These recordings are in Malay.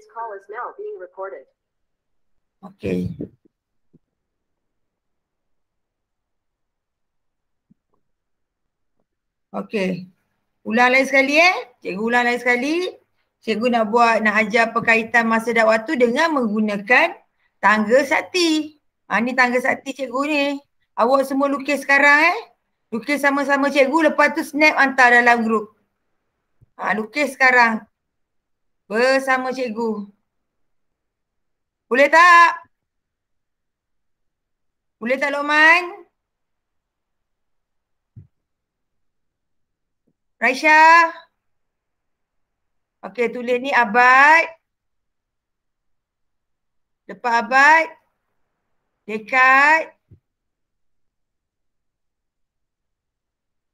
This call is now being recorded. Okay. Okay. Ulang lain sekali eh. Cikgu ulang lain sekali. Cikgu nak buat, nak ajar perkaitan masa dan waktu dengan menggunakan tangga sakti. Ha, ni tangga sakti cikgu ni. Awak semua lukis sekarang eh. Lukis sama-sama cikgu lepas tu snap hantar dalam grup. Ha, lukis sekarang bersama cikgu. Boleh tak? Boleh tak Luqman? Raisha? Okey, tulis ni abad. Lepas abad, dekat,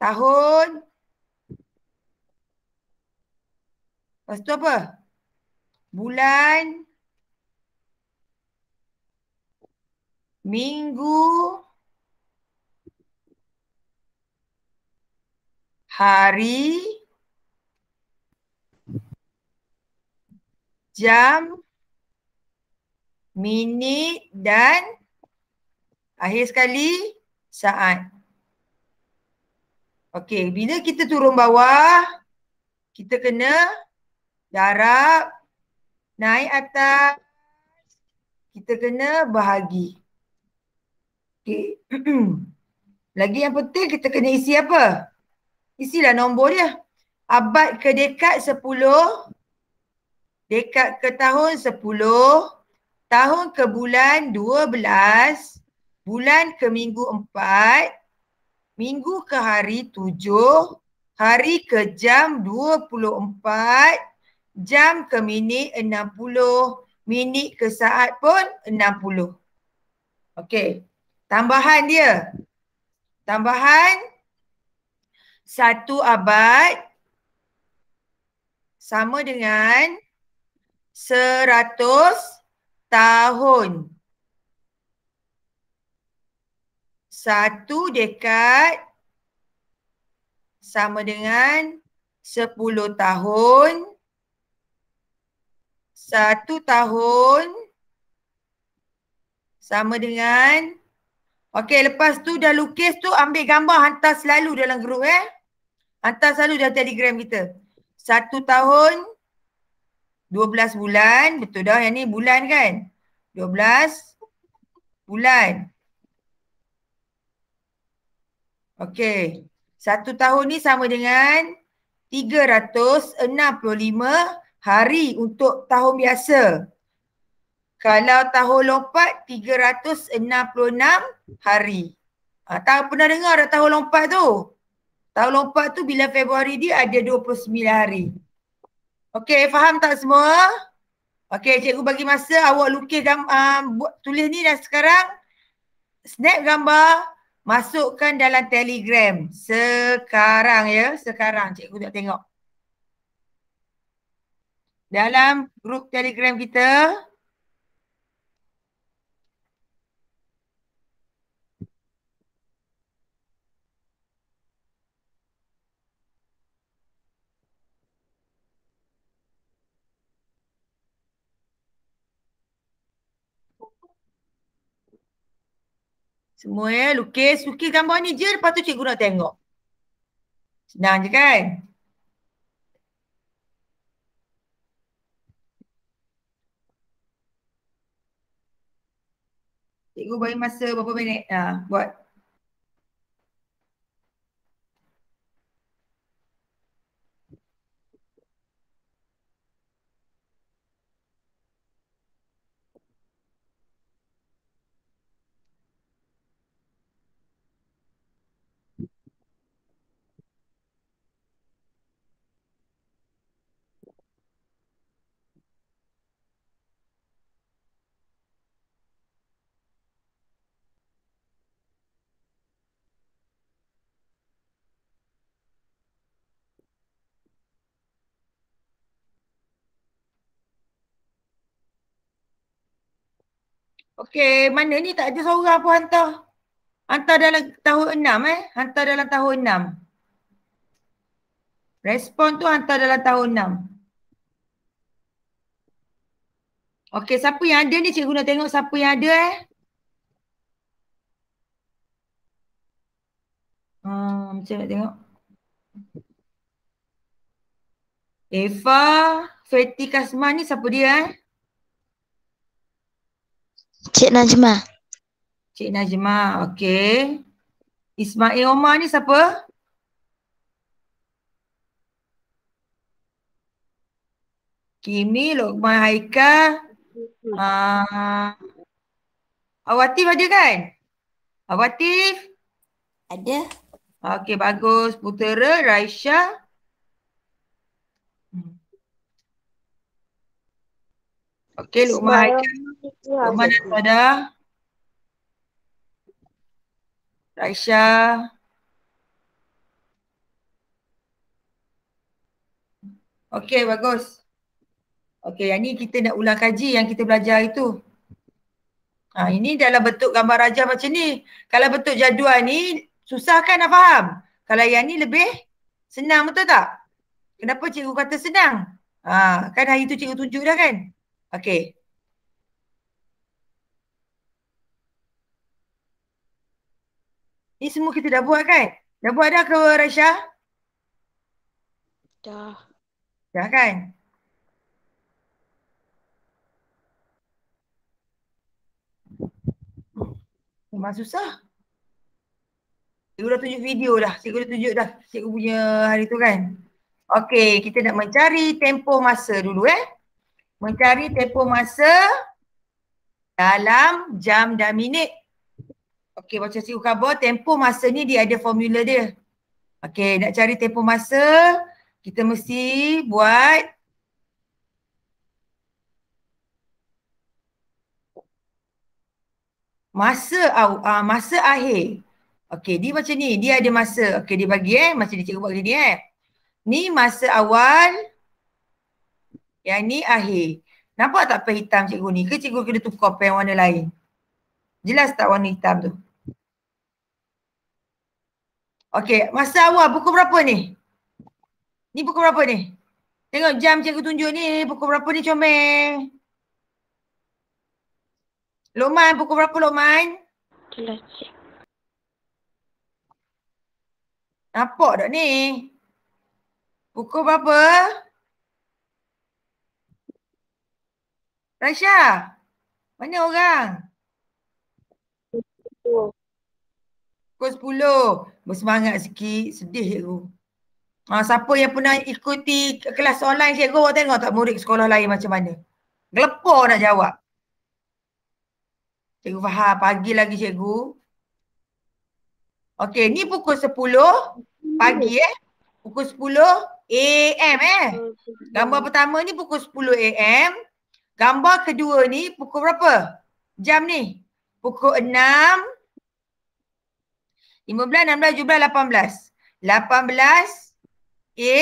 tahun, lepas tu apa? bulan, minggu, hari, jam, minit dan akhir sekali saat. Okey, bila kita turun bawah, kita kena darab naik atas kita kena bahagi okey lagi yang penting kita kena isi apa isilah nombor dia abad ke dekat 10 dekat ke tahun 10 tahun ke bulan 12 bulan ke minggu 4 minggu ke hari 7 hari ke jam 24 jam ke minit 60, minit ke saat pun 60. Okey. Tambahan dia. Tambahan satu abad sama dengan seratus tahun. Satu dekad sama dengan sepuluh tahun satu tahun sama dengan Okey lepas tu dah lukis tu ambil gambar hantar selalu dalam grup eh. Hantar selalu dalam telegram kita. Satu tahun, dua belas bulan. Betul dah yang ni bulan kan? Dua belas bulan. Okey. Satu tahun ni sama dengan tiga ratus enam puluh lima hari untuk tahun biasa. Kalau tahun lompat 366 hari. Ha, tak pernah dengar dah tahun lompat tu. Tahun lompat tu bila Februari dia ada 29 hari. Okey faham tak semua? Okey cikgu bagi masa awak lukis gambar ah, um, buat tulis ni dah sekarang snap gambar masukkan dalam Telegram sekarang ya sekarang cikgu tak tengok dalam grup telegram kita Semua ya, lukis. Lukis gambar ni je, lepas tu cikgu nak tengok. Senang je kan? cikgu bagi masa berapa minit uh, buat Okey, mana ni tak ada seorang pun hantar. Hantar dalam tahun enam eh. Hantar dalam tahun enam. Respon tu hantar dalam tahun enam. Okey, siapa yang ada ni cikgu nak tengok siapa yang ada eh. Hmm, cikgu nak tengok. Eva, Fethi Kasman ni siapa dia eh? Cik Najma. Cik Najma, okey. Ismail Omar ni siapa? Kimi, Lokman Haika. Uh, hmm. ah. Awatif ada kan? Awatif? Ada. Okey, bagus. Putera, Raisyah. Okey, Luqman Haikal. Luqman dan Fada. Raisha. Okey, bagus. Okey, yang ni kita nak ulang kaji yang kita belajar itu. Ha, ini dalam bentuk gambar raja macam ni. Kalau bentuk jadual ni, susah kan nak faham? Kalau yang ni lebih senang betul tak? Kenapa cikgu kata senang? Ha, kan hari tu cikgu tunjuk dah kan? Okay. Ni semua kita dah buat kan? Dah buat dah ke Raisya? Dah. Dah kan? Memang susah. Cikgu dah tunjuk video dah. Cikgu dah tunjuk dah. Cikgu punya hari tu kan? Okay, kita nak mencari tempoh masa dulu eh mencari tempoh masa dalam jam dan minit. Okey, baca cikgu khabar, tempoh masa ni dia ada formula dia. Okey, nak cari tempoh masa, kita mesti buat masa uh, masa akhir. Okey, dia macam ni, dia ada masa. Okey, dia bagi eh, macam dia cikgu buat macam ni eh. Ni masa awal, yang ni akhir. Nampak tak pen hitam cikgu ni? Ke cikgu kena tukar pen warna lain? Jelas tak warna hitam tu? Okey, masa awal pukul berapa ni? Ni pukul berapa ni? Tengok jam cikgu tunjuk ni, pukul berapa ni comel? Loman, pukul berapa Loman? Kelas. Nampak tak ni? Pukul berapa? Tasha, mana orang? Pukul sepuluh. Pukul 10. Bersemangat sikit, sedih cikgu. Ha, siapa yang pernah ikuti kelas online cikgu, awak tengok tak murid sekolah lain macam mana? Gelepor nak jawab. Cikgu faham, pagi lagi cikgu. Okey, ni pukul sepuluh pagi eh. Pukul sepuluh AM eh. Gambar pertama ni pukul sepuluh AM. Gambar kedua ni pukul berapa? Jam ni? Pukul enam, enam lima belas, belas, 15, 16, belas. 18 belas A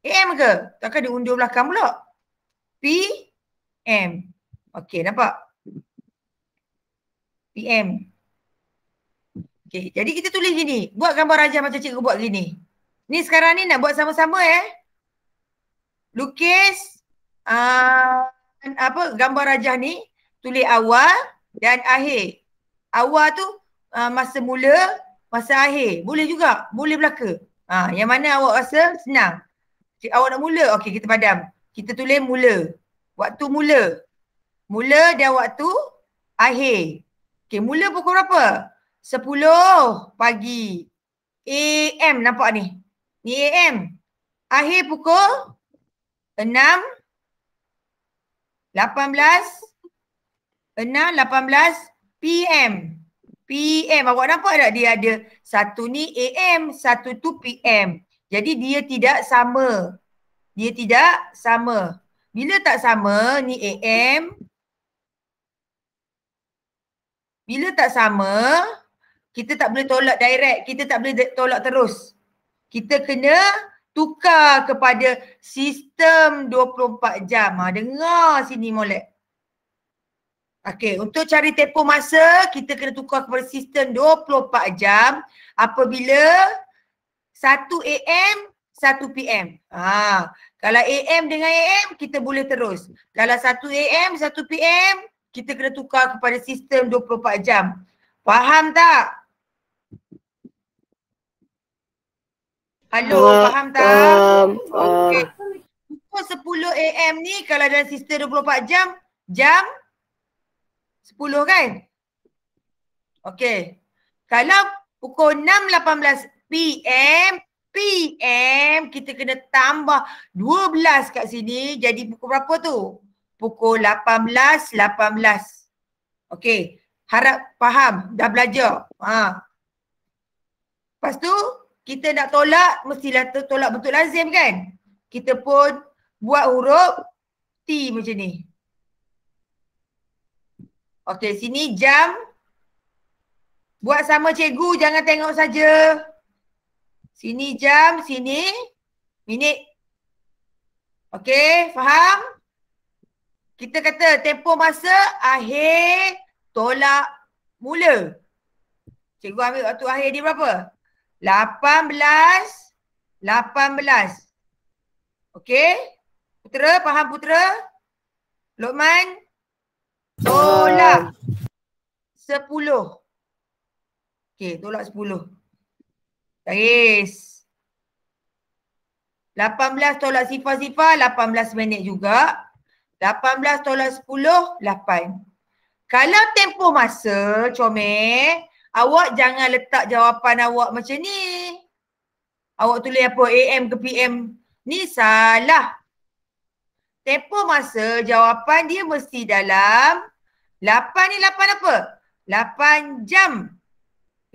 AM ke? Takkan dia undur belakang pula? M. Okey nampak? M. Okey jadi kita tulis gini Buat gambar raja macam cikgu buat gini Ni sekarang ni nak buat sama-sama eh Lukis Haa uh... Kan, apa gambar rajah ni tulis awal dan akhir. Awal tu uh, masa mula, masa akhir. Boleh juga, boleh belaka. Ha, yang mana awak rasa senang. si awak nak mula, okey kita padam. Kita tulis mula. Waktu mula. Mula dan waktu akhir. Okey, mula pukul berapa? 10 pagi. AM nampak ni. Ni AM. Akhir pukul 6 18 PM. PM. Awak nampak tak dia ada satu ni AM, satu tu PM. Jadi dia tidak sama. Dia tidak sama. Bila tak sama ni AM. Bila tak sama, kita tak boleh tolak direct. Kita tak boleh tolak terus. Kita kena tukar kepada sistem sistem 24 jam. Ha, dengar sini molek. Okey, untuk cari tempoh masa, kita kena tukar kepada sistem 24 jam apabila 1 AM, 1 PM. Ha, kalau AM dengan AM, kita boleh terus. Kalau 1 AM, 1 PM, kita kena tukar kepada sistem 24 jam. Faham tak? Hello uh, faham tak? Um, uh, ah. okay. Pukul 10 am ni kalau ada sister 24 jam, jam 10 kan? Okey, Kalau pukul 6.18 pm, pm kita kena tambah 12 kat sini jadi pukul berapa tu? Pukul 18, 18. Okey, Harap faham. Dah belajar. Ha. Lepas tu kita nak tolak mestilah tolak bentuk lazim kan? Kita pun buat huruf T macam ni. Okey, sini jam. Buat sama cikgu, jangan tengok saja. Sini jam, sini minit. Okey, faham? Kita kata tempoh masa akhir tolak mula. Cikgu ambil waktu akhir dia berapa? 18 18. Okey? Putera, faham putera? Lokman? Tolak. Ah. Sepuluh. Okey, tolak sepuluh. Tahis. Lapan belas tolak sifar-sifar, lapan belas minit juga. Lapan belas tolak sepuluh, lapan. Kalau tempoh masa, comel, awak jangan letak jawapan awak macam ni. Awak tulis apa? AM ke PM? Ni salah. Tempo masa jawapan dia mesti dalam 8 ni 8 apa? 8 jam.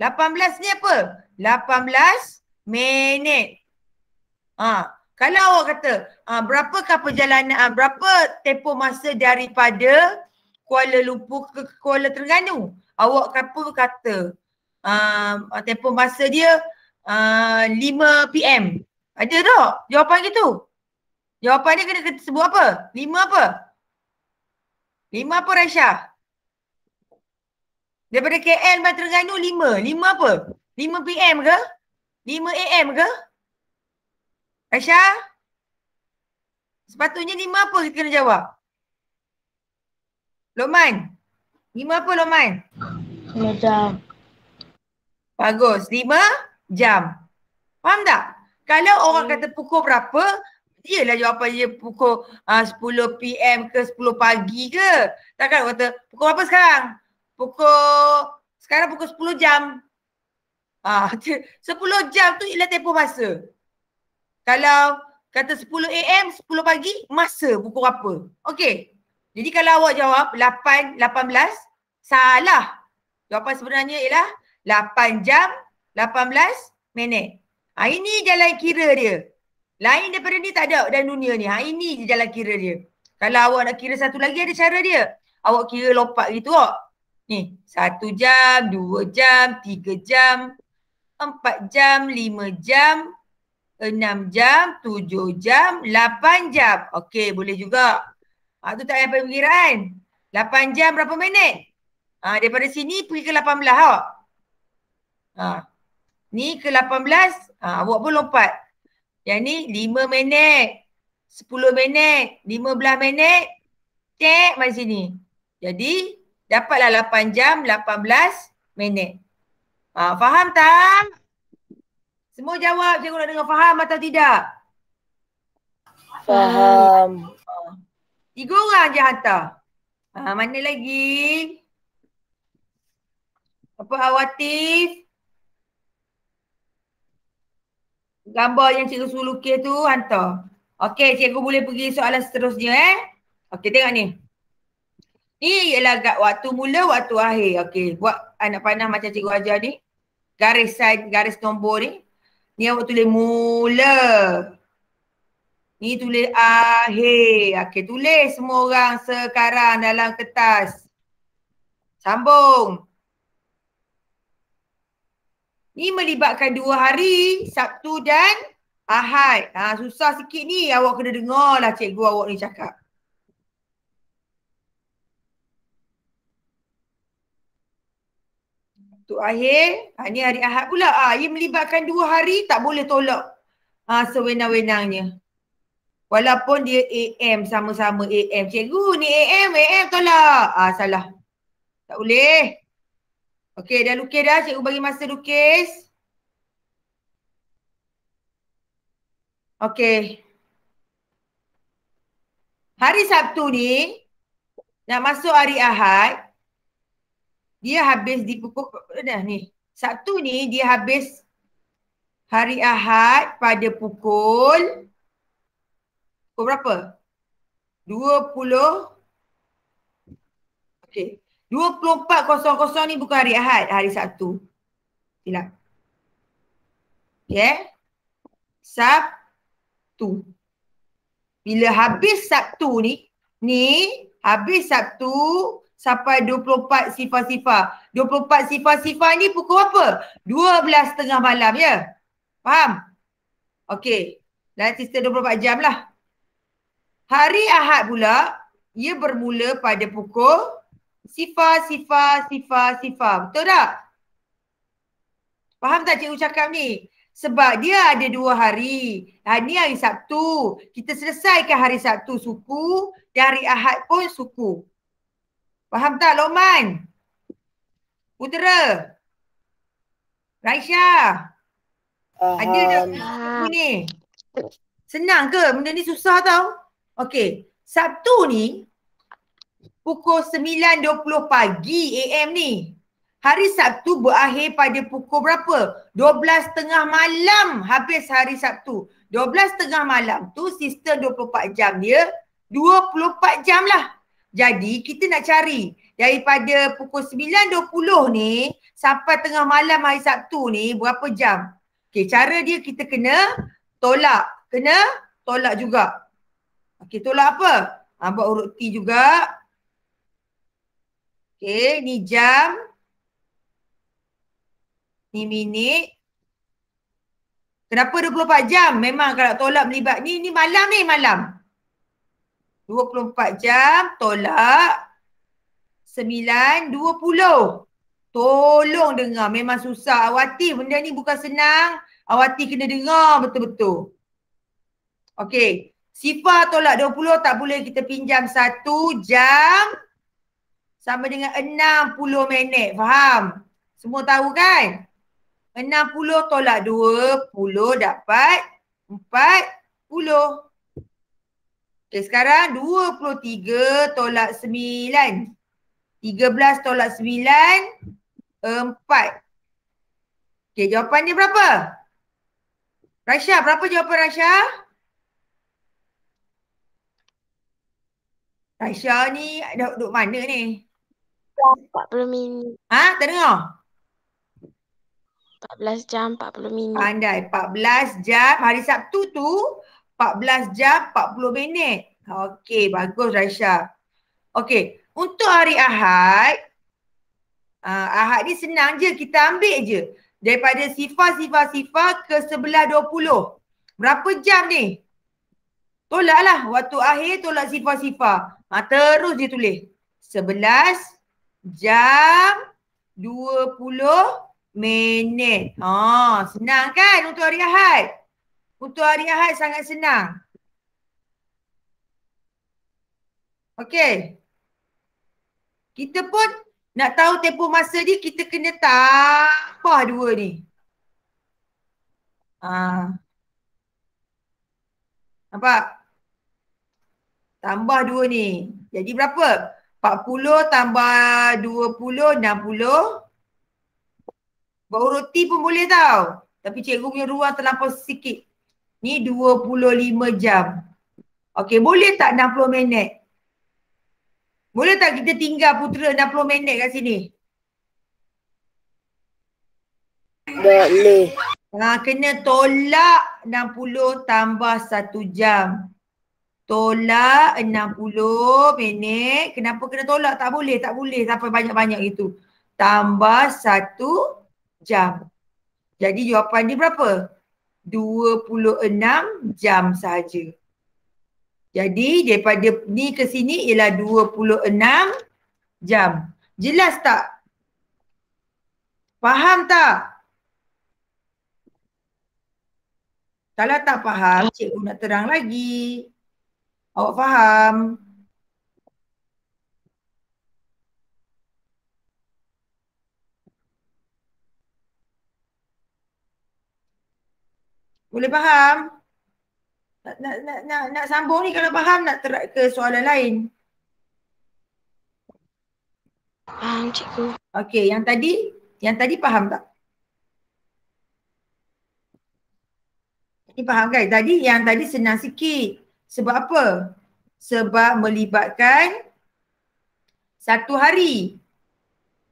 18 ni apa? 18 minit. Ha. Kalau awak kata ha, berapakah perjalanan, ha, berapa tempo masa daripada Kuala Lumpur ke Kuala Terengganu? Awak apa kata ha, tempo masa dia ha, 5 PM. Ada tak jawapan gitu? Jawapan dia kena sebut apa? Lima apa? Lima apa Raisya? Daripada KL Bantu Terengganu lima. Lima apa? Lima PM ke? Lima AM ke? Raisya? Sepatutnya lima apa kita kena jawab? Loman? Lima apa Loman? Lima jam. Bagus. Lima jam. Faham tak? Kalau orang hmm. kata pukul berapa, yelah jawapan dia pukul uh, 10 PM ke 10 pagi ke. Takkan kata pukul apa sekarang? Pukul sekarang pukul 10 jam. Ah, 10 jam tu ialah tempoh masa. Kalau kata 10 AM, 10 pagi, masa pukul apa? Okey. Jadi kalau awak jawab 8, 18, salah. Jawapan sebenarnya ialah 8 jam, 18 minit. Ha, ini jalan kira dia. Lain daripada ni tak ada dalam dunia ni. Ha, ini je jalan kira dia. Kalau awak nak kira satu lagi ada cara dia. Awak kira lompat gitu kok. Ni, satu jam, dua jam, tiga jam, empat jam, lima jam, enam jam, tujuh jam, lapan jam. Okey, boleh juga. Ha, tu tak payah pemikiran. Lapan jam berapa minit? Ha, daripada sini pergi ke lapan belas awak. Ha. Ni ke lapan belas, ha, awak pun lompat. Yang ni 5 minit, 10 minit, 15 minit, cek mari sini. Jadi dapatlah 8 jam 18 minit. Ha, faham tak? Semua jawab cikgu nak dengar faham atau tidak? Faham. Tiga orang je hantar. Ha, mana lagi? Apa Awatif? gambar yang cikgu suruh lukis tu hantar. Okey, cikgu boleh pergi soalan seterusnya eh. Okey, tengok ni. Ni ialah waktu mula, waktu akhir. Okey, buat anak panah macam cikgu ajar ni. Garis side, garis nombor ni. Ni awak tulis mula. Ni tulis akhir. Okey, tulis semua orang sekarang dalam kertas. Sambung. Ni melibatkan dua hari, Sabtu dan Ahad. Ha, susah sikit ni, awak kena dengar lah cikgu awak ni cakap. Tu akhir, ha, ni hari Ahad pula. Ha, ia melibatkan dua hari, tak boleh tolak ha, sewenang-wenangnya. Walaupun dia AM sama-sama AM. Cikgu ni AM, AM tolak. Ah ha, salah. Tak boleh. Okey, dah lukis dah. Cikgu bagi masa lukis. Okey. Hari Sabtu ni, nak masuk hari Ahad, dia habis di pukul, dah ni. Sabtu ni dia habis hari Ahad pada pukul, pukul berapa? 20. Okey, 24.00 ni bukan hari Ahad, hari Sabtu. Silap. Okay. Ya? Sabtu. Bila habis Sabtu ni, ni habis Sabtu sampai 24 sifar-sifar. 24 sifar-sifar ni pukul apa? tengah malam ya. Faham? Okay. Dalam sisa 24 jam lah. Hari Ahad pula, ia bermula pada pukul Sifar, sifar, sifar, sifar. Betul tak? Faham tak cikgu cakap ni? Sebab dia ada dua hari. Hari hari Sabtu. Kita selesaikan hari Sabtu suku. Dan hari Ahad pun suku. Faham tak Lokman? Putera? Raisya? Uh-huh. Ada tak uh ni? Senang ke? Benda ni susah tau. Okay. Sabtu ni pukul 9.20 pagi AM ni. Hari Sabtu berakhir pada pukul berapa? 12.30 malam habis hari Sabtu. 12.30 malam tu sistem 24 jam dia 24 jam lah. Jadi kita nak cari daripada pukul 9.20 ni sampai tengah malam hari Sabtu ni berapa jam? Okay, cara dia kita kena tolak. Kena tolak juga. Okay, tolak apa? Ha, buat urut T juga. Okay, ni jam. Ni minit. Kenapa 24 jam? Memang kalau tolak melibat ni, ni malam ni malam. 24 jam tolak 9, 20. Tolong dengar. Memang susah. Awati benda ni bukan senang. Awati kena dengar betul-betul. Okey. Sifar tolak 20 tak boleh kita pinjam satu jam sama dengan 60 minit. Faham? Semua tahu kan? 60 tolak 2, 10 dapat 40. Okey sekarang 23 tolak 9. 13 tolak 9, 4. Okey jawapan dia berapa? Rasha, berapa jawapan Rasha? Rasha ni duduk mana ni? 40 minit. Ha? Tak dengar? 14 jam 40 minit. Pandai. 14 jam. Hari Sabtu tu 14 jam 40 minit. Okey. Bagus Raisha. Okey. Untuk hari Ahad. Uh, ahad ni senang je. Kita ambil je. Daripada sifar, sifar, sifar ke sebelah dua puluh. Berapa jam ni? lah, Waktu akhir tolak sifar, sifar. Ha, ah, terus dia tulis. Sebelas jam 20 minit. Ha, senang kan untuk hari Ahad? Untuk hari Ahad sangat senang. Okey. Kita pun nak tahu tempoh masa ni kita kena tambah dua ni. Ha. Nampak? Tambah dua ni. Jadi berapa? 40 tambah 20, 60. Baru roti pun boleh tau. Tapi cikgu punya ruang terlampau sikit. Ni 25 jam. Okey, boleh tak 60 minit? Boleh tak kita tinggal putera 60 minit kat sini? Boleh. Ha, kena tolak 60 tambah 1 jam tolak 60 minit. Kenapa kena tolak? Tak boleh, tak boleh sampai banyak-banyak itu. Tambah 1 jam. Jadi jawapan dia berapa? 26 jam saja. Jadi daripada ni ke sini ialah 26 jam. Jelas tak? Faham tak? Kalau tak faham, cikgu nak terang lagi. Awak faham? Boleh faham? Nak, nak, nak, nak, nak sambung ni kalau faham nak terak ke soalan lain? Faham cikgu. Okey yang tadi, yang tadi faham tak? Ini faham kan? Tadi yang tadi senang sikit. Sebab apa? Sebab melibatkan satu hari.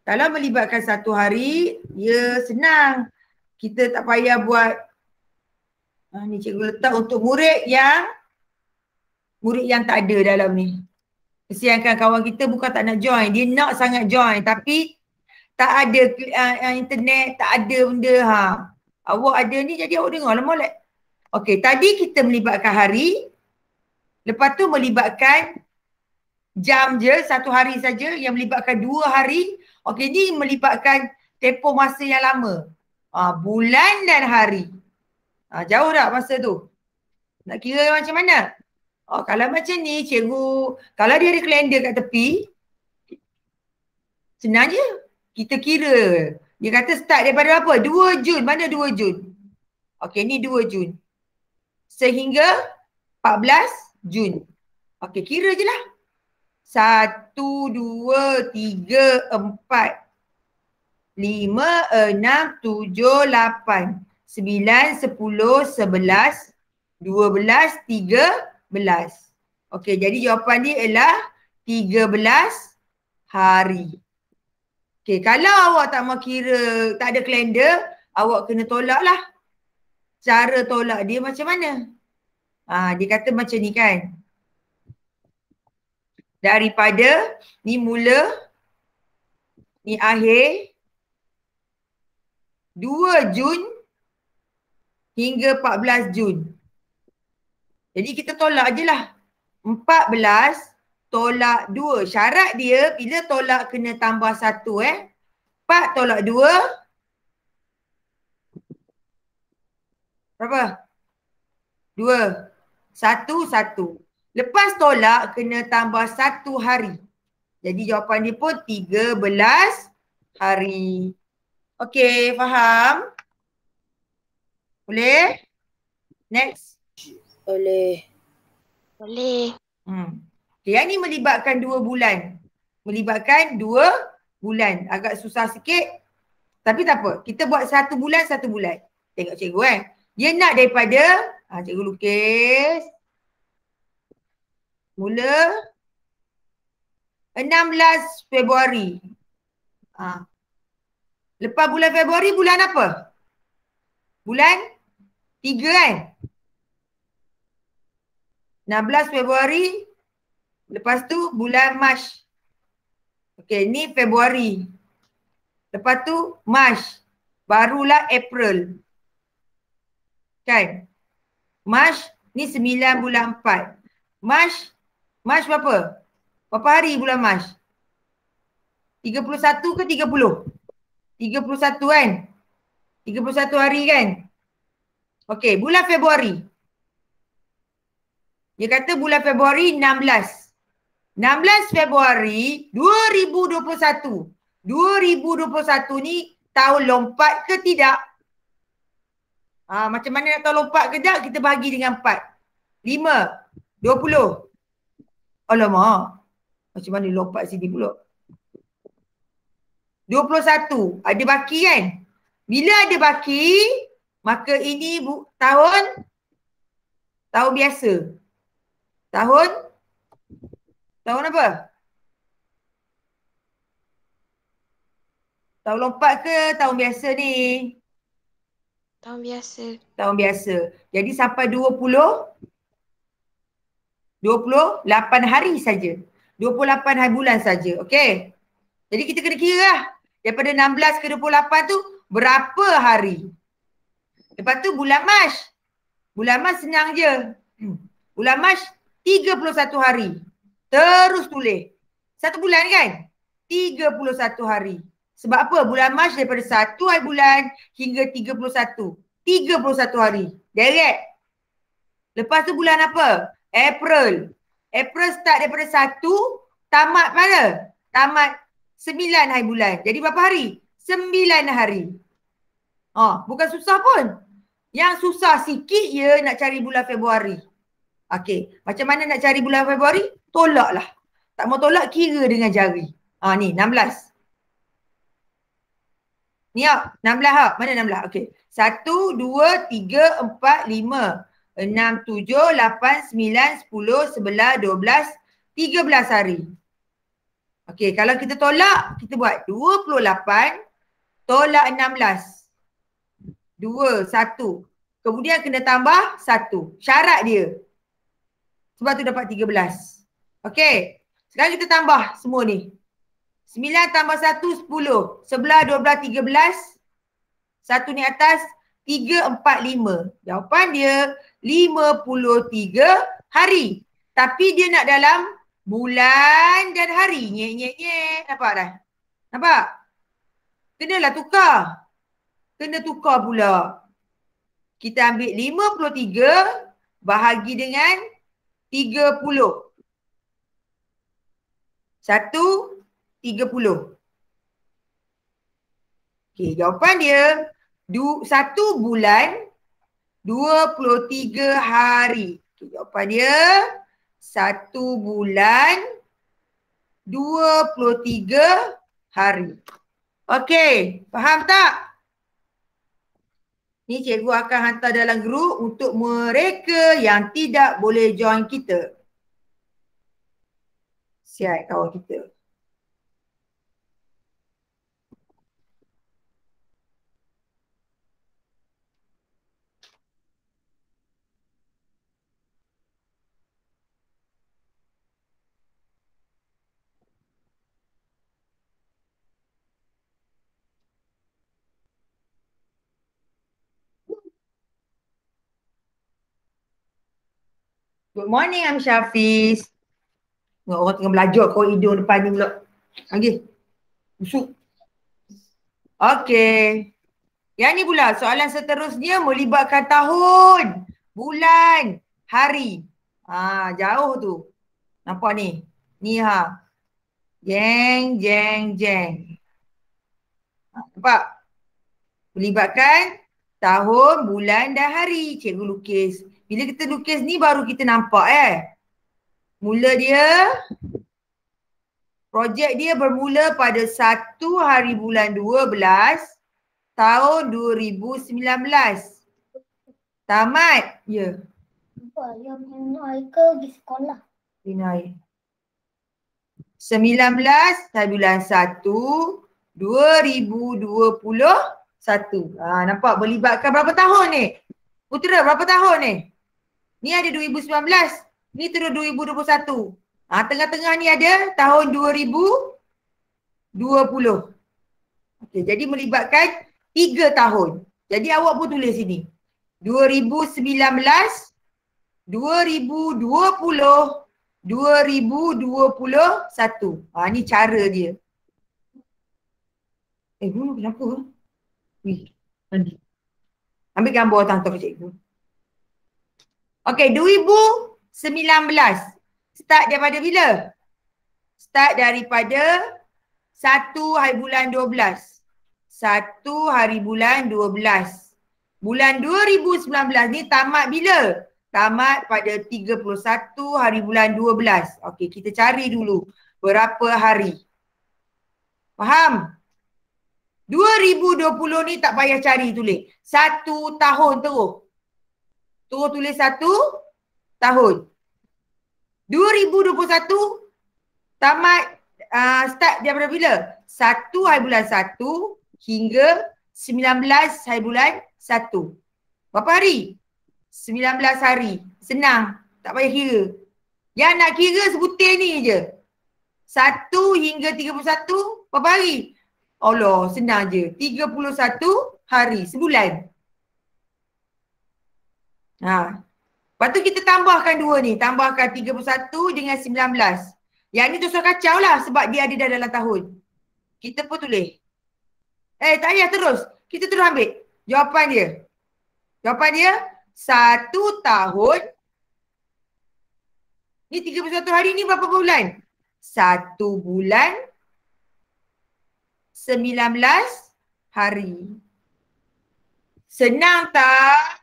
Kalau melibatkan satu hari, ya senang. Kita tak payah buat ha, ni cikgu letak untuk murid yang murid yang tak ada dalam ni. Kesiankan kawan kita bukan tak nak join. Dia nak sangat join tapi tak ada uh, internet, tak ada benda. Ha. Awak ada ni jadi awak dengar lah molek. Okey, tadi kita melibatkan hari, Lepas tu melibatkan jam je, satu hari saja yang melibatkan dua hari. Okey ni melibatkan tempoh masa yang lama. Ha, bulan dan hari. Ha, jauh tak masa tu? Nak kira macam mana? Oh, kalau macam ni cikgu, kalau dia ada kalender kat tepi, senang je. Kita kira. Dia kata start daripada apa? 2 Jun. Mana 2 Jun? Okey ni 2 Jun. Sehingga 14 Jun. Okey, kira je lah. Satu, dua, tiga, empat. Lima, enam, tujuh, lapan. Sembilan, sepuluh, sebelas. Dua belas, tiga belas. Okey, jadi jawapan dia ialah tiga belas hari. Okey, kalau awak tak mahu kira, tak ada kalender, awak kena tolak lah. Cara tolak dia macam mana? Ah, dia kata macam ni kan. Daripada ni mula, ni akhir, 2 Jun hingga 14 Jun. Jadi kita tolak je lah. 14 tolak 2. Syarat dia bila tolak kena tambah 1 eh. 4 tolak 2. Berapa? satu-satu. Lepas tolak kena tambah satu hari. Jadi jawapan dia pun tiga belas hari. Okey, faham? Boleh? Next. Boleh. Boleh. Hmm. Okay, yang ni melibatkan dua bulan. Melibatkan dua bulan. Agak susah sikit. Tapi tak apa. Kita buat satu bulan, satu bulan. Tengok cikgu kan. Eh? Dia nak daripada Ha, cikgu lukis. Mula. 16 Februari. Ha. Lepas bulan Februari, bulan apa? Bulan 3 kan? 16 Februari. Lepas tu bulan Mac. Okey, ni Februari. Lepas tu Mac. Barulah April. Kan? Okay. Mas ni sembilan bulan empat. Mas Mas berapa? Berapa hari bulan Mas? satu ke tiga Tiga puluh? puluh satu kan? Tiga puluh satu hari kan? Okey, bulan Februari. Dia kata bulan Februari enam belas. Enam belas Februari dua dua Dua dua ribu ribu puluh satu. puluh satu ni tahun lompat ke tidak? Ha, macam mana nak tahu lompat ke tak? Kita bagi dengan empat. Lima. Dua puluh. Alamak. Macam mana lompat sini pula? Dua puluh satu. Ada baki kan? Bila ada baki, maka ini bu- tahun tahun biasa. Tahun tahun apa? Tahun lompat ke tahun biasa ni? Tahun biasa. Tahun biasa. Jadi sampai 20 28 hari saja. 28 hari bulan saja. Okey. Jadi kita kena kira lah. Daripada 16 ke 28 tu berapa hari? Lepas tu bulan Mas. Bulan Mas senang je. Bulan Mas 31 hari. Terus tulis. Satu bulan kan? 31 hari. Sebab apa? Bulan Mac daripada satu hari bulan hingga 31. 31 hari. Direct. Lepas tu bulan apa? April. April start daripada satu, tamat mana? Tamat sembilan hari bulan. Jadi berapa hari? Sembilan hari. Oh, bukan susah pun. Yang susah sikit ya nak cari bulan Februari. Okey, macam mana nak cari bulan Februari? Tolaklah. Tak mau tolak kira dengan jari. Ah ni Ni ah, 16 ah. Mana 16? Okey. 1 2 3 4 5 6 7 8 9 10 11 12 13 hari. Okey, kalau kita tolak, kita buat 28 tolak 16. 2 1. Kemudian kena tambah 1. Syarat dia. Sebab tu dapat 13. Okey. Sekarang kita tambah semua ni. 9 tambah 1, 10. Sebelah 12, 13. satu ni atas, 3, 4, 5. Jawapan dia 53 hari. Tapi dia nak dalam bulan dan hari. Nye, nye, nye. Nampak dah? Nampak? Kenalah tukar. Kena tukar pula. Kita ambil 53 bahagi dengan 30. 1, 30. Okey, jawapan dia du, satu bulan 23 hari. Okay, jawapan dia satu bulan 23 hari. Okey, faham tak? Ni cikgu akan hantar dalam grup untuk mereka yang tidak boleh join kita. Siap kawan kita. Good morning, I'm Syafiz. Nak orang tengah belajar kau hidung depan ni pula. Lagi. Busuk. Okay. Yang ni pula soalan seterusnya melibatkan tahun, bulan, hari. Ah, jauh tu. Nampak ni? Ni ha. Jeng, jeng, jeng. Ha, nampak? Melibatkan tahun, bulan dan hari. Cikgu lukis. Bila kita lukis ni baru kita nampak eh. Mula dia projek dia bermula pada satu hari bulan dua belas tahun dua ribu sembilan belas Tamat. Ya. Yeah. Bapa, yang pergi sekolah. Pergi naik. 19 bulan 1 2021. Ha, nampak berlibatkan berapa tahun ni? Putera berapa tahun ni? Ni ada 2019. Ni terus 2021. Ah ha, tengah-tengah ni ada tahun 2020. Okey, jadi melibatkan 3 tahun. Jadi awak pun tulis sini. 2019, 2020, 2021. Ha, ni cara dia. Eh, bunuh kenapa? Wih, tadi. Ambil gambar tangan tu cikgu. Okey, 2019. Start daripada bila? Start daripada 1 hari bulan 12. 1 hari bulan 12. Bulan 2019 ni tamat bila? Tamat pada 31 hari bulan 12. Okey, kita cari dulu berapa hari. Faham? 2020 ni tak payah cari tulis. Satu tahun terus. Turun tulis satu tahun. 2021 tamat uh, start daripada bila? 1 hari bulan satu hingga 19 hari bulan satu Berapa hari? 19 hari. Senang. Tak payah kira. Yang nak kira sebutir ni je. satu hingga 31 berapa hari? Allah senang je. 31 hari sebulan. Ha. Lepas tu kita tambahkan dua ni. Tambahkan 31 dengan 19. Yang ni tu kacau lah sebab dia ada dalam tahun. Kita pun tulis. Eh tak payah terus. Kita terus ambil jawapan dia. Jawapan dia satu tahun. Ni 31 hari ni berapa bulan? Satu bulan 19 hari. Senang tak?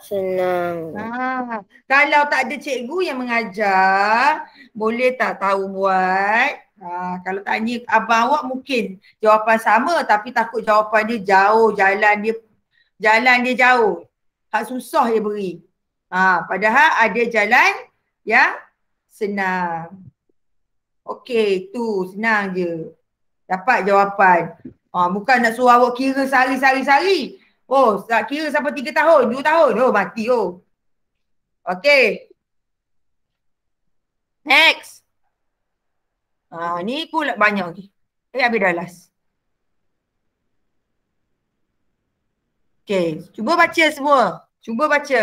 Senang. Ha. Kalau tak ada cikgu yang mengajar, boleh tak tahu buat? Ha. Kalau tanya abang awak mungkin jawapan sama tapi takut jawapan dia jauh, jalan dia jalan dia jauh. Tak susah dia beri. Ha. Padahal ada jalan yang senang. Okey, tu senang je. Dapat jawapan. Ha. Bukan nak suruh awak kira sari-sari-sari. Oh, tak kira sampai tiga tahun, dua tahun. Oh, mati. Oh. Okay. Next. Ah, ni pula banyak lagi. Okay. Eh, habis dah last. Okay, cuba baca semua. Cuba baca.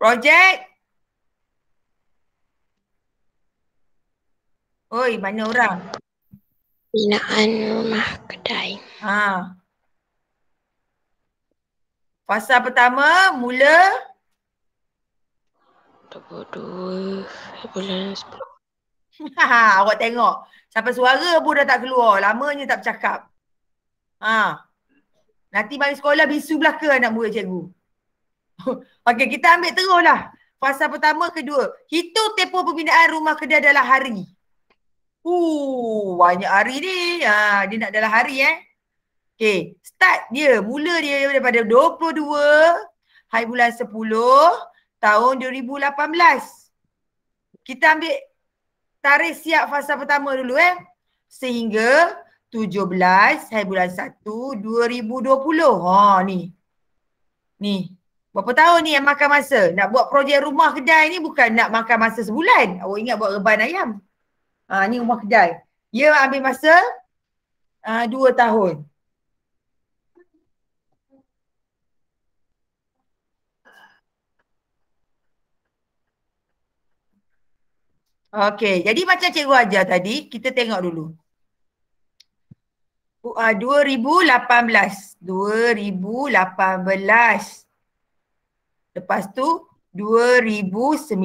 Project. Oi, banyak orang? Binaan rumah kedai. Ha. Fasa pertama mula 22 bulan 10. Ha, awak tengok. Sampai suara pun dah tak keluar. Lamanya tak bercakap. Ha. Nanti balik sekolah bisu belaka anak murid cikgu. Okey, kita ambil teruslah. Fasa pertama, kedua. Hitung tempoh pembinaan rumah kedai adalah hari. Uh, banyak hari ni. Ha, dia nak dalam hari eh. Okay, start dia, mula dia daripada 22 hari bulan 10 tahun 2018. Kita ambil tarikh siap fasa pertama dulu eh. Sehingga 17 hari bulan 1 2020. Ha ni. Ni. Berapa tahun ni yang makan masa? Nak buat projek rumah kedai ni bukan nak makan masa sebulan. Awak ingat buat reban ayam. Ha, ni rumah kedai. Ya, ambil masa ha, dua tahun. Okey, jadi macam cikgu ajar tadi, kita tengok dulu. Uh, 2018. 2018. Lepas tu 2019.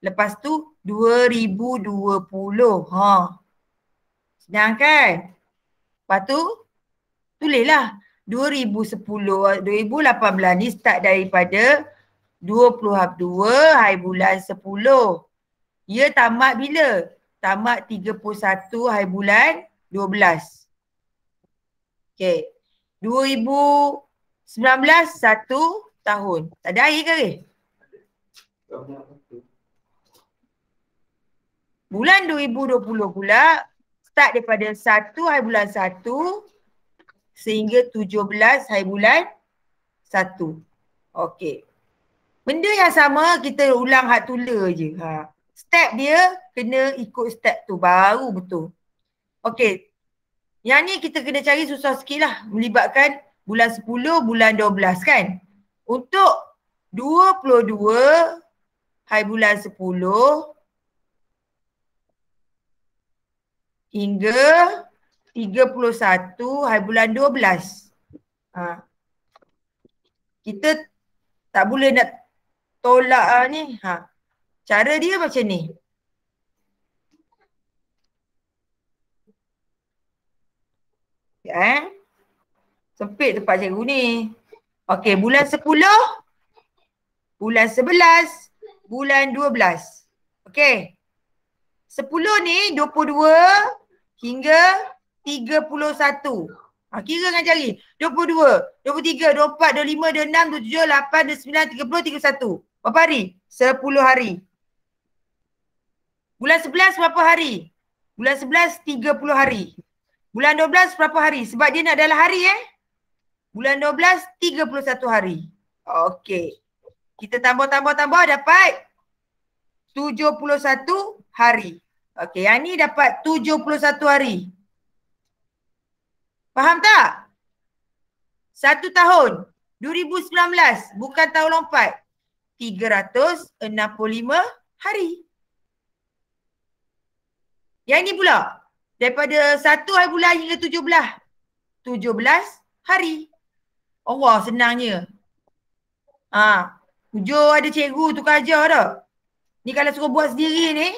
Lepas tu 2020. Ha. Sedangkan lepas tu tulislah 2010 2018 ni start daripada 22 hari bulan 10. Ia tamat bila? Tamat 31 hari bulan 12. Okey. 2019 satu tahun. Tak ada air ke? Tak ada. Bulan 2020 pula start daripada 1 hari bulan 1 sehingga 17 hari bulan 1. Okey. Benda yang sama kita ulang hak tula je. Ha. Step dia kena ikut step tu baru betul. Okey. Yang ni kita kena cari susah sikit lah melibatkan bulan 10, bulan 12 kan. Untuk 22 hari bulan hingga 31 hari bulan 12. Ha. Kita tak boleh nak tolak ha, ni. Ha. Cara dia macam ni. Ya, eh? Sempit tempat cikgu ni. Okey, bulan 10, bulan 11, bulan 12. Okey. 10 ni 22, hingga 31. Ha, kira dengan jari. 22, 23, 24, 25, 26, 27, 28, 29, 30, 31. Berapa hari? 10 hari. Bulan 11 berapa hari? Bulan 11, 30 hari. Bulan 12 berapa hari? Sebab dia ni adalah hari eh. Bulan 12, 31 hari. Okey. Kita tambah-tambah-tambah dapat 71 hari. Okey, yang ni dapat 71 hari. Faham tak? Satu tahun, 2019, bukan tahun lompat. 365 hari. Yang ni pula, daripada satu hari bulan hingga 17. 17 hari. Allah senangnya. Ha, Hujur ada cikgu tukar ajar tak? Ni kalau suruh buat sendiri ni,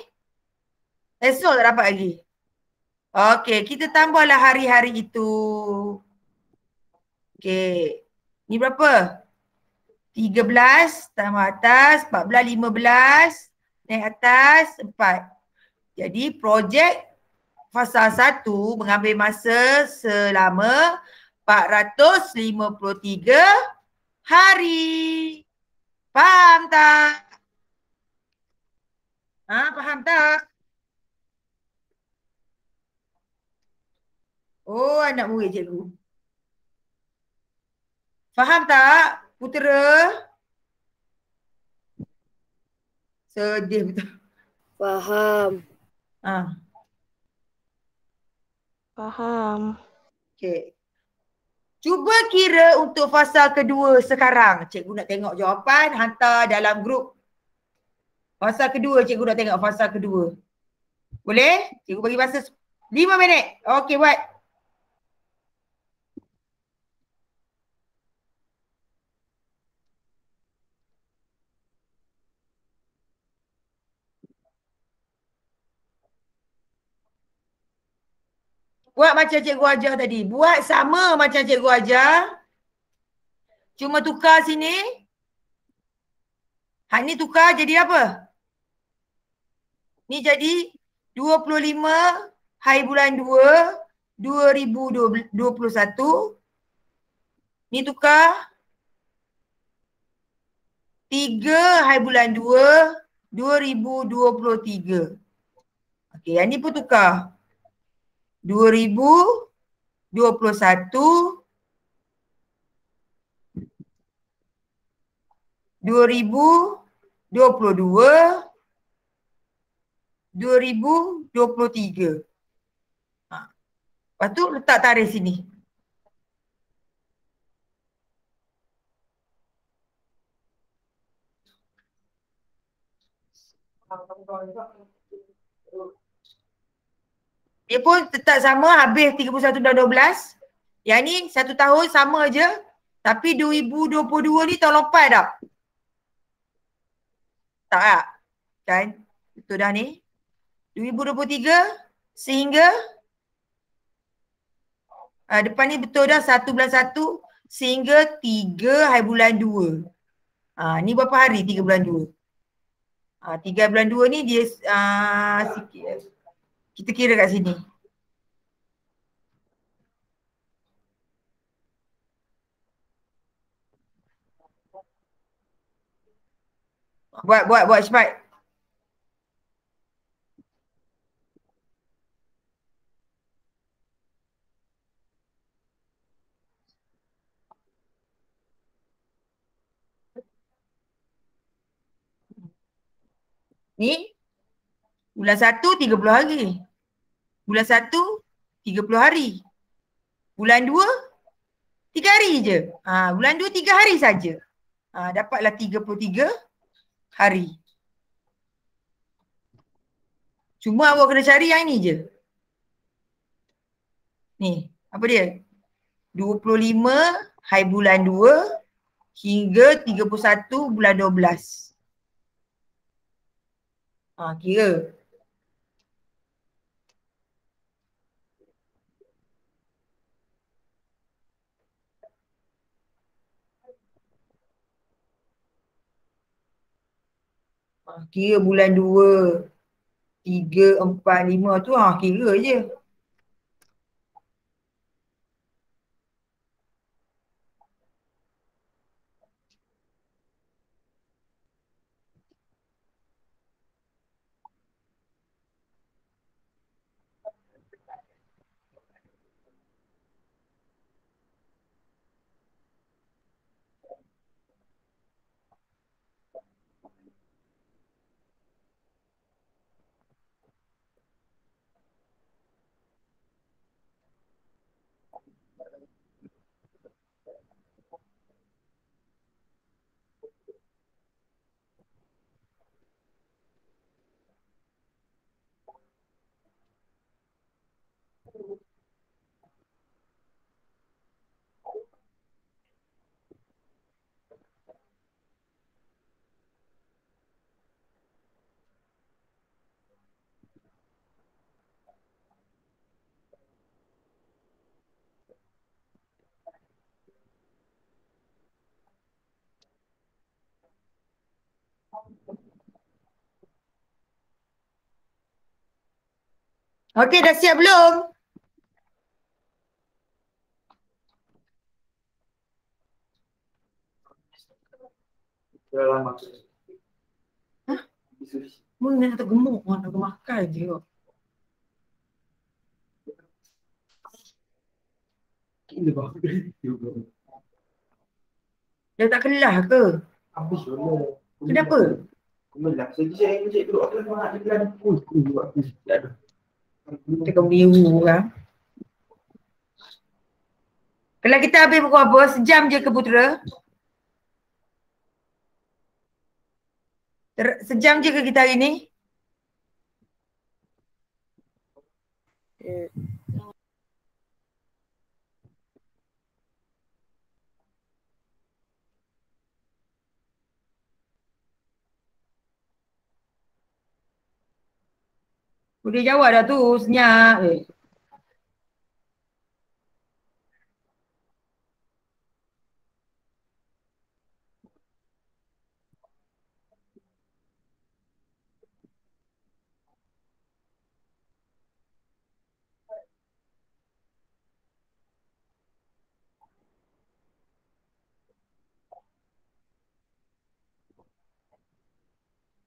Esok tak dapat lagi. Okey, kita tambahlah hari-hari itu. Okey. Ni berapa? 13 tambah atas, 14, 15, naik atas, 4. Jadi projek fasa 1 mengambil masa selama 453 hari. Faham tak? Ah faham tak? Oh, anak murid cikgu. Faham tak, putera? Sedih betul. Faham. Ha. Faham. Okay. Cuba kira untuk fasa kedua sekarang. Cikgu nak tengok jawapan, hantar dalam grup. Fasa kedua, cikgu nak tengok fasa kedua. Boleh? Cikgu bagi masa 5 minit. Okay, buat. Buat macam cikgu ajar tadi. Buat sama macam cikgu ajar. Cuma tukar sini. Ha ni tukar jadi apa? Ni jadi 25 hari bulan 2 2021. Ni tukar 3 hari bulan 2 2023. Okey, yang ni pun tukar. 2023 ha. Lepas tu letak tarikh sini Thank you dia pun tetap sama habis 31 dan 12. Yang ni satu tahun sama je. Tapi 2022 ni tahun lepas dah. Tak tak? Kan? Itu dah ni. 2023 sehingga uh, depan ni betul dah 1 bulan 1 sehingga 3 hari bulan 2. Uh, ah, ni berapa hari 3 bulan 2? Uh, 3 bulan 2 ni dia uh, sikit kita kira kat sini. Buat, buat, buat cepat. Ni, Bulan satu tiga puluh hari. Bulan satu tiga puluh hari. Bulan dua tiga hari je. Ha, bulan dua tiga hari saja. Ha, dapatlah tiga hari. Cuma awak kena cari yang ni je. Ni, apa dia? Dua puluh lima hari bulan dua hingga tiga puluh satu bulan 12. Ha, kira Kira bulan dua tiga empat lima tu ha, kira je. Okey, dah siap belum? Dah Mungkin nak gemuk, mana aku makan je. Dah tak kelah ke? Habis dulu. Kenapa? Kenapa? Kenapa? Kenapa? Kenapa? Kenapa? Kenapa? Kenapa? Kenapa? Kenapa? Kenapa? Kenapa? Kenapa? Kenapa? Kenapa? Tengok biru lah. Kalau kita habis pukul apa? Sejam je ke putera? sejam je ke kita hari ni? Eh, Boleh jawab dah tu, senyap. Eh.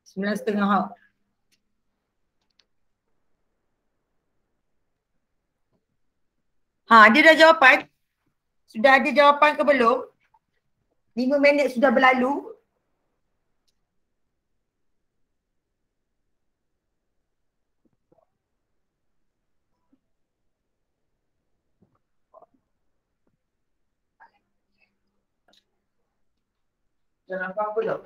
Sembilan setengah hak. Ha, dia dah jawapan? Sudah ada jawapan ke belum? 5 minit sudah berlalu. Jangan apa-apa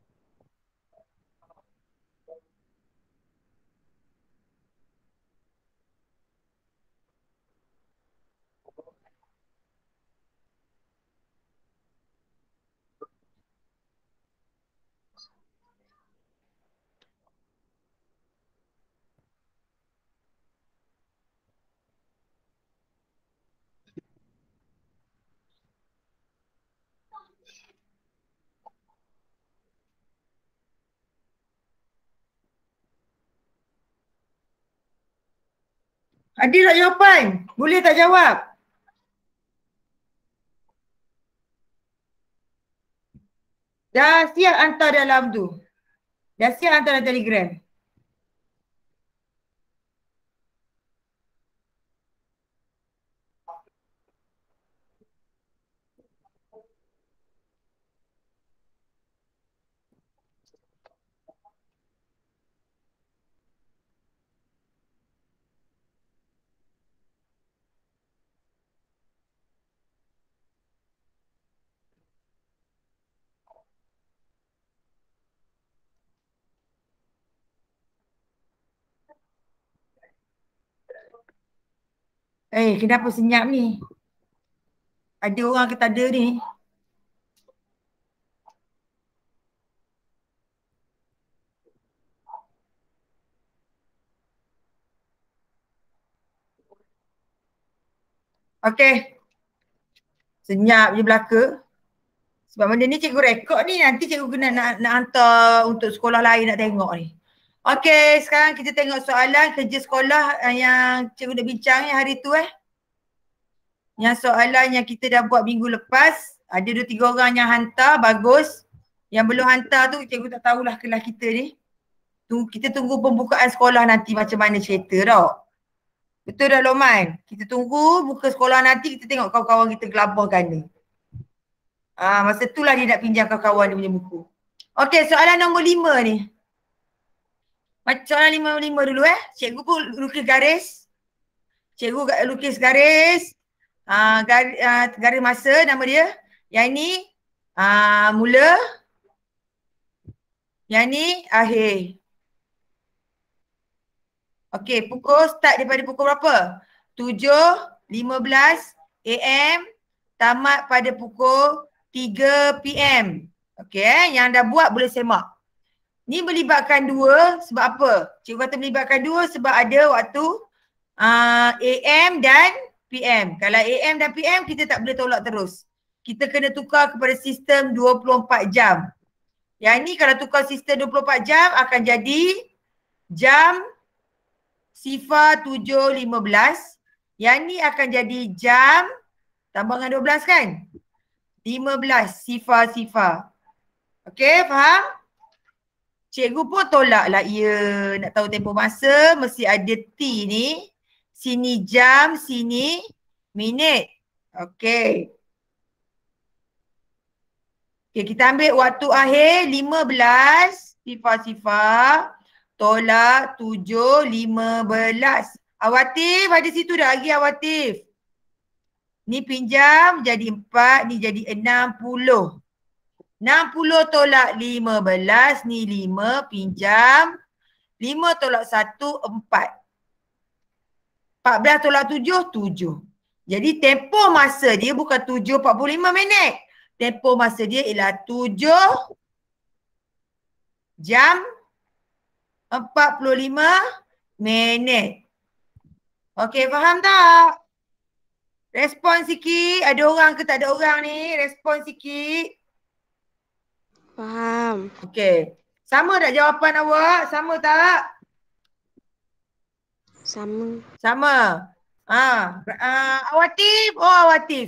Ada tak jawapan? Boleh tak jawab? Dah siap hantar dalam tu. Dah siap hantar dalam telegram. Eh, hey, kenapa senyap ni? Ada orang ke tak ada ni? Okay. Senyap je belaka. Sebab benda ni cikgu rekod ni nanti cikgu kena nak, nak hantar untuk sekolah lain nak tengok ni. Okey, sekarang kita tengok soalan kerja sekolah eh, yang cikgu dah bincang ya hari tu eh. Yang soalan yang kita dah buat minggu lepas, ada dua tiga orang yang hantar, bagus. Yang belum hantar tu cikgu tak tahulah kelas kita ni. Tunggu, kita tunggu pembukaan sekolah nanti macam mana cerita tau. Betul dah Loman? Kita tunggu buka sekolah nanti kita tengok kawan-kawan kita gelabah ganda. Ah, masa tu lah dia nak pinjam kawan-kawan dia punya buku. Okey, soalan nombor lima ni. Macam soalan lima lima dulu eh. Cikgu pun lukis garis. Cikgu lukis garis. Aa, ah, gar, aa, ah, garis masa nama dia. Yang ini aa, ah, mula. Yang ini akhir. Okey pukul start daripada pukul berapa? 7.15 am tamat pada pukul 3 pm. Okey eh? yang dah buat boleh semak. Ni melibatkan dua sebab apa? Cikgu kata melibatkan dua sebab ada waktu uh, ah, AM dan PM. Kalau AM dan PM kita tak boleh tolak terus. Kita kena tukar kepada sistem 24 jam. Yang ni kalau tukar sistem 24 jam akan jadi jam sifar 7.15. Yang ni akan jadi jam tambangan 12 kan? 15 sifar-sifar. Okay faham? Cikgu pun tolak lah ya nak tahu tempoh masa mesti ada T ni Sini jam, sini minit Okay Okay kita ambil waktu akhir 15 Sifar sifar Tolak 7, 15 Awatif ada situ dah lagi Awatif Ni pinjam jadi 4, ni jadi 60 60 tolak 15 ni 5 pinjam 5 tolak 1 4 14 tolak 7 7 Jadi tempoh masa dia bukan 7.45 minit Tempoh masa dia ialah 7 jam 45 minit Okay faham tak? Respon sikit. Ada orang ke tak ada orang ni? Respon sikit. Faham. Okey. Sama tak jawapan awak? Sama tak? Sama. Sama. Ha, uh, awatif oh awatif.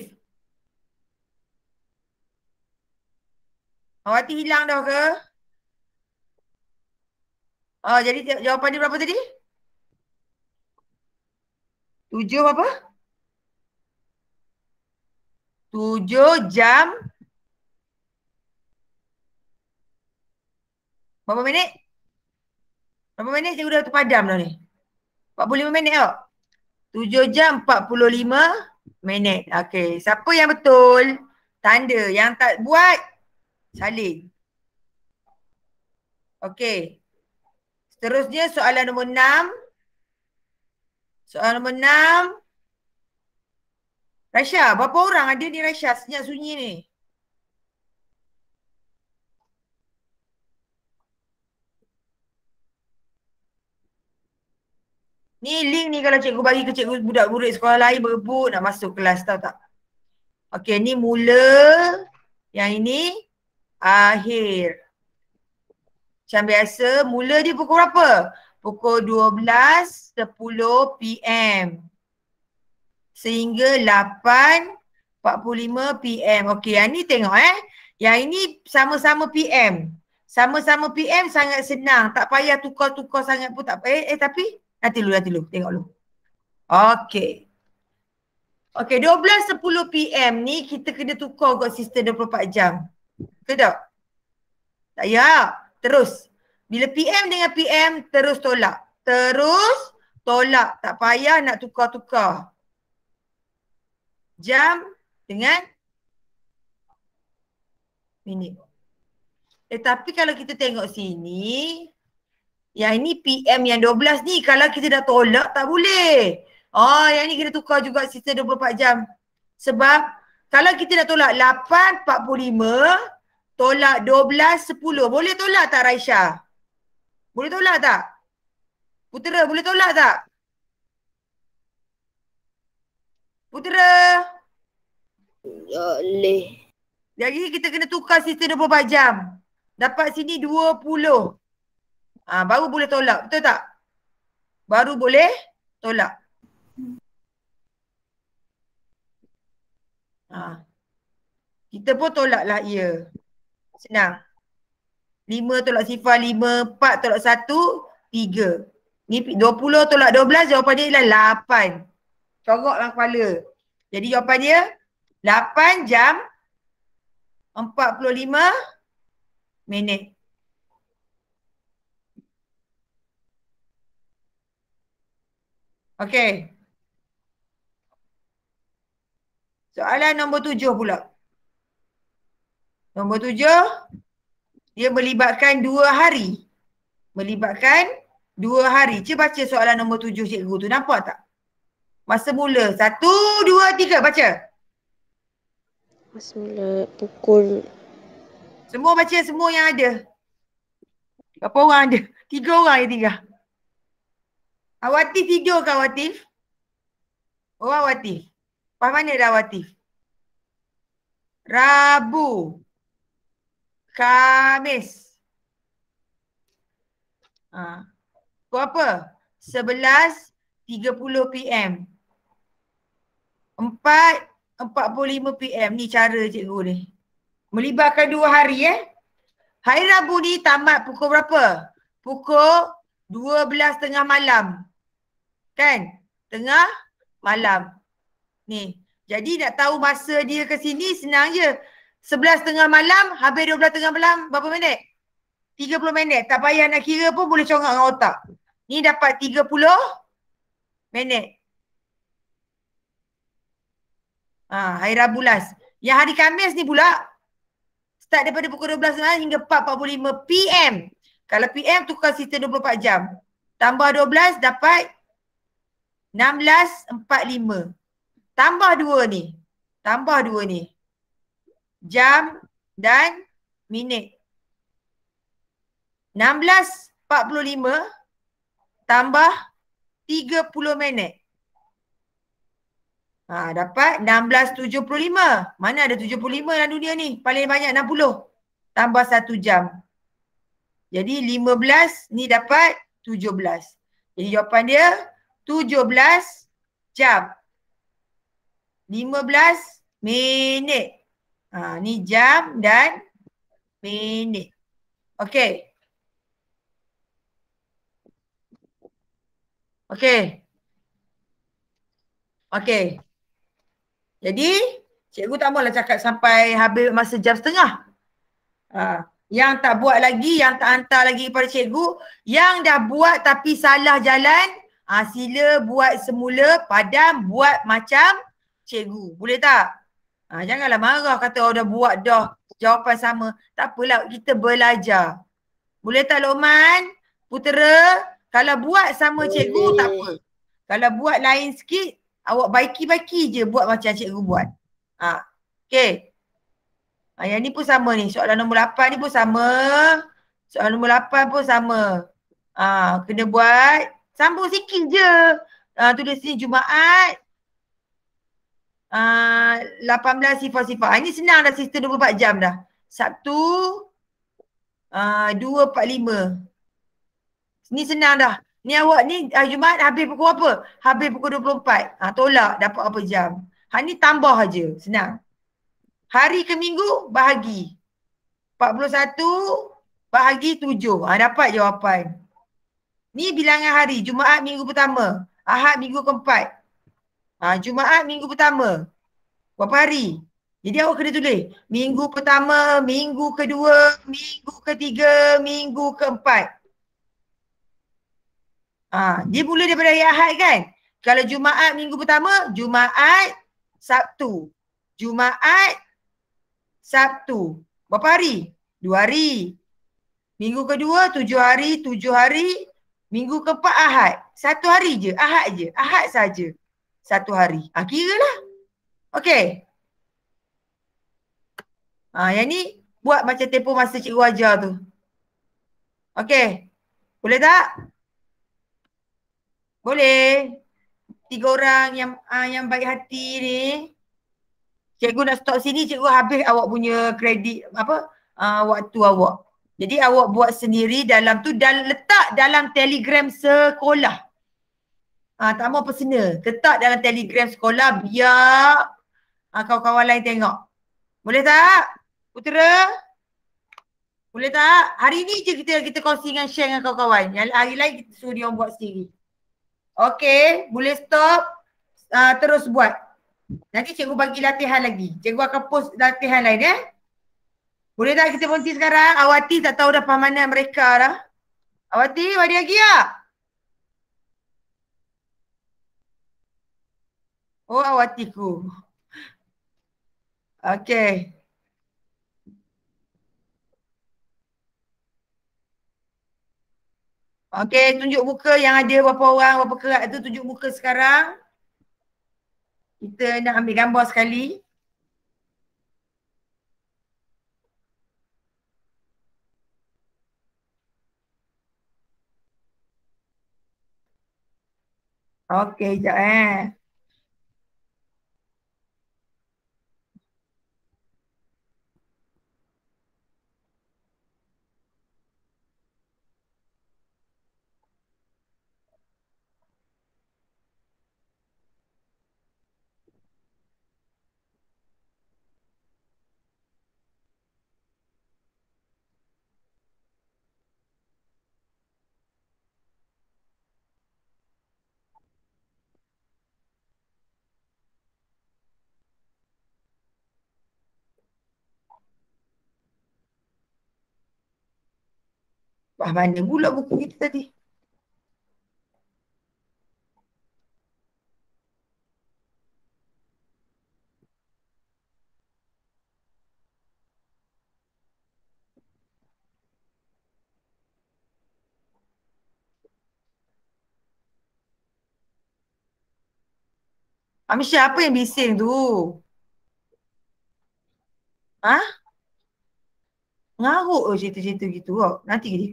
Awatif hilang dah ke? Oh, jadi jawapan dia berapa tadi? Tujuh apa? Tujuh jam Berapa minit? Berapa minit saya sudah terpadam dah ni? 45 minit tak? 7 jam 45 minit. Okey. Siapa yang betul? Tanda. Yang tak buat? Salin. Okey. Seterusnya soalan nombor 6. Soalan nombor 6. Rasha, berapa orang ada ni Rasha senyap sunyi ni? Ni link ni kalau cikgu bagi ke cikgu budak murid sekolah lain berebut nak masuk kelas tau tak? Okey, ni mula. Yang ini akhir. Macam biasa, mula dia pukul berapa? Pukul 12.10 PM. Sehingga 8.45 PM. Okey, yang ni tengok eh. Yang ini sama-sama PM. Sama-sama PM sangat senang. Tak payah tukar-tukar sangat pun tak payah. Eh, eh, tapi Nanti dulu, nanti dulu. Tengok dulu. Okay. Okay, 12.10 PM ni kita kena tukar kot sistem 24 jam. Betul tak? Tak ya. Terus. Bila PM dengan PM, terus tolak. Terus tolak. Tak payah nak tukar-tukar. Jam dengan minit. Eh tapi kalau kita tengok sini, yang ini PM yang 12 ni kalau kita dah tolak tak boleh. Oh yang ni kita tukar juga sistem 24 jam. Sebab kalau kita dah tolak 8.45 tolak 12.10 boleh tolak tak Raisha? Boleh tolak tak? Putera boleh tolak tak? Putera? Boleh. Jadi kita kena tukar sistem 24 jam. Dapat sini 20. Ha, baru boleh tolak. Betul tak? Baru boleh tolak. Ha. Kita pun lah, ia. Senang. Lima tolak sifar lima empat tolak 1, 3. Ni puluh tolak dua belas jawapan dia ialah 8. Coroklah kepala. Jadi jawapan dia 8 jam lima minit. Okey. Soalan nombor tujuh pula. Nombor tujuh, dia melibatkan dua hari. Melibatkan dua hari. Cik baca soalan nombor tujuh cikgu tu. Nampak tak? Masa mula. Satu, dua, tiga. Baca. Masa mula pukul. Semua baca semua yang ada. Berapa orang ada? Tiga orang yang tinggal. Awatif tidur ke Awatif? Oh Awatif. Pas mana dah Awatif? Rabu. Kamis, Ha. Kau apa? 11.30 PM. 4.45 PM. Ni cara cikgu ni. Melibatkan dua hari eh. Hari Rabu ni tamat pukul berapa? Pukul 12.30 malam. Kan? Tengah malam. Ni. Jadi nak tahu masa dia ke sini senang je. Sebelas tengah malam, habis dua belas tengah malam berapa minit? Tiga puluh minit. Tak payah nak kira pun boleh congak dengan otak. Ni dapat tiga puluh minit. Ha, hari Rabu last. Yang hari Kamis ni pula start daripada pukul dua belas 12 hingga lima PM. Kalau PM tukar sistem 24 jam. Tambah dua belas dapat 16.45. Tambah dua ni. Tambah dua ni. Jam dan minit. 16.45 tambah 30 minit. Ha, dapat 16.75. Mana ada 75 dalam dunia ni? Paling banyak 60. Tambah 1 jam. Jadi 15 ni dapat 17. Jadi jawapan dia 17 jam. 15 minit. Ha, ni jam dan minit. Okey. Okey. Okey. Jadi, cikgu tak maulah cakap sampai habis masa jam setengah. Ha, yang tak buat lagi, yang tak hantar lagi kepada cikgu, yang dah buat tapi salah jalan, Ha, sila buat semula padam buat macam cikgu. Boleh tak? Ha, janganlah marah kata oh, dah buat dah jawapan sama. Tak apalah kita belajar. Boleh tak Luqman? Putera? Kalau buat sama cikgu Ui. tak apa. Kalau buat lain sikit awak baiki-baiki je buat macam cikgu buat. Ha. Ah, okay. Ha, yang ni pun sama ni. Soalan nombor 8 ni pun sama. Soalan nombor 8 pun sama. Ha, kena buat Sambung sikit je. Uh, tulis sini Jumaat. Uh, 18 sifar-sifar. Ini senang dah sistem 24 jam dah. Sabtu uh, ah, 2.45. Ni senang dah. Ni awak ni uh, Jumaat habis pukul apa? Habis pukul 24. Uh, tolak dapat apa jam. Ha, ni tambah aja Senang. Hari ke minggu bahagi. 41 bahagi 7. Ha, dapat jawapan. Ni bilangan hari. Jumaat minggu pertama. Ahad minggu keempat. Ha, Jumaat minggu pertama. Berapa hari? Jadi awak kena tulis. Minggu pertama, minggu kedua, minggu ketiga, minggu keempat. Ha, dia mula daripada hari Ahad kan? Kalau Jumaat minggu pertama, Jumaat Sabtu. Jumaat Sabtu. Berapa hari? Dua hari. Minggu kedua, tujuh hari, tujuh hari, Minggu keempat Ahad. Satu hari je. Ahad je. Ahad saja. Satu hari. Ha, kira lah. Okay. Ha, yang ni buat macam tempoh masa cikgu ajar tu. Okay. Boleh tak? Boleh. Tiga orang yang uh, yang baik hati ni. Cikgu nak stop sini, cikgu habis awak punya kredit apa? Uh, waktu awak. Jadi awak buat sendiri dalam tu dan letak dalam telegram sekolah. Ah ha, tak mau personal. Letak dalam telegram sekolah biar ha, kawan-kawan lain tengok. Boleh tak? Putera? Boleh tak? Hari ni je kita kita kongsi dengan share dengan kawan-kawan. Yang hari lain kita suruh dia buat sendiri. Okay, boleh stop. Uh, terus buat. Nanti cikgu bagi latihan lagi. Cikgu akan post latihan lain eh. Boleh tak kita berhenti sekarang? Awati tak tahu dah pemanan mereka dah. Awati, mari lagi ya. Oh, Awatiku. Okay. Okay, tunjuk muka yang ada berapa orang, berapa kerat tu tunjuk muka sekarang. Kita nak ambil gambar sekali. Okey, jap eh. Wah, mana pula buku kita tadi? Amisha, apa yang bising tu? Ha? Ngaruk oh cerita-cerita gitu kok. Nanti dia.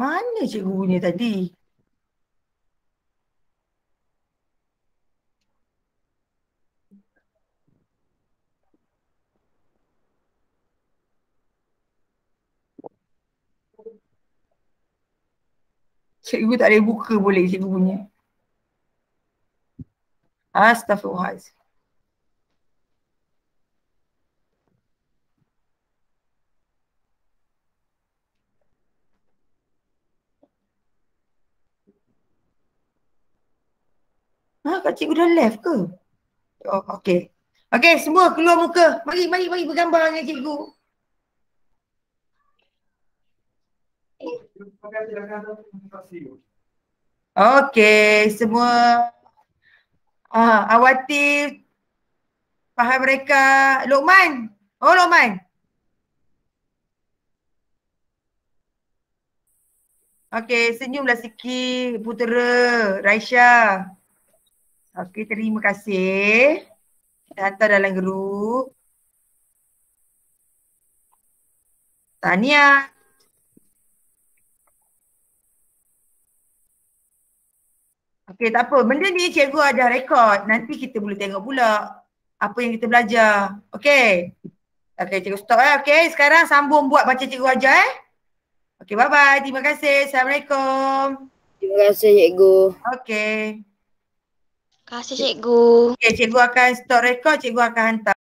Mana cikgu punya tadi? Cikgu tak boleh buka boleh cikgu punya. Astaghfirullahaladzim. Ha, kak cikgu dah left ke? Oh, okey. Okey, semua keluar muka. Mari, mari, mari bergambar dengan cikgu. Okey, semua. Ah, Awati, faham mereka. Lokman. Oh, Lokman. Okey, senyumlah sikit. Putera, Raisha. Okey, terima kasih. Hantar dalam grup. Tania. Okey, tak apa. Benda ni cikgu ada rekod. Nanti kita boleh tengok pula apa yang kita belajar. Okey. Okey, cikgu stop eh. Okey, sekarang sambung buat baca cikgu aja. eh. Okey, bye-bye. Terima kasih. Assalamualaikum. Terima kasih, cikgu. Okey kasih cikgu. Okay, cikgu akan stop rekod, cikgu akan hantar.